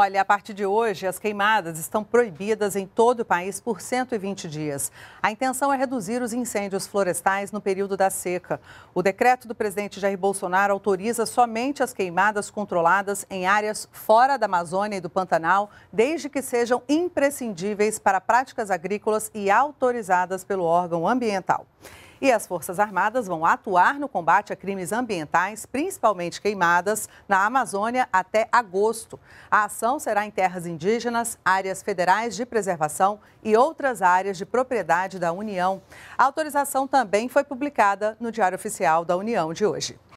Olha, a partir de hoje, as queimadas estão proibidas em todo o país por 120 dias. A intenção é reduzir os incêndios florestais no período da seca. O decreto do presidente Jair Bolsonaro autoriza somente as queimadas controladas em áreas fora da Amazônia e do Pantanal, desde que sejam imprescindíveis para práticas agrícolas e autorizadas pelo órgão ambiental. E as Forças Armadas vão atuar no combate a crimes ambientais, principalmente queimadas, na Amazônia até agosto. A ação será em terras indígenas, áreas federais de preservação e outras áreas de propriedade da União. A autorização também foi publicada no Diário Oficial da União de hoje.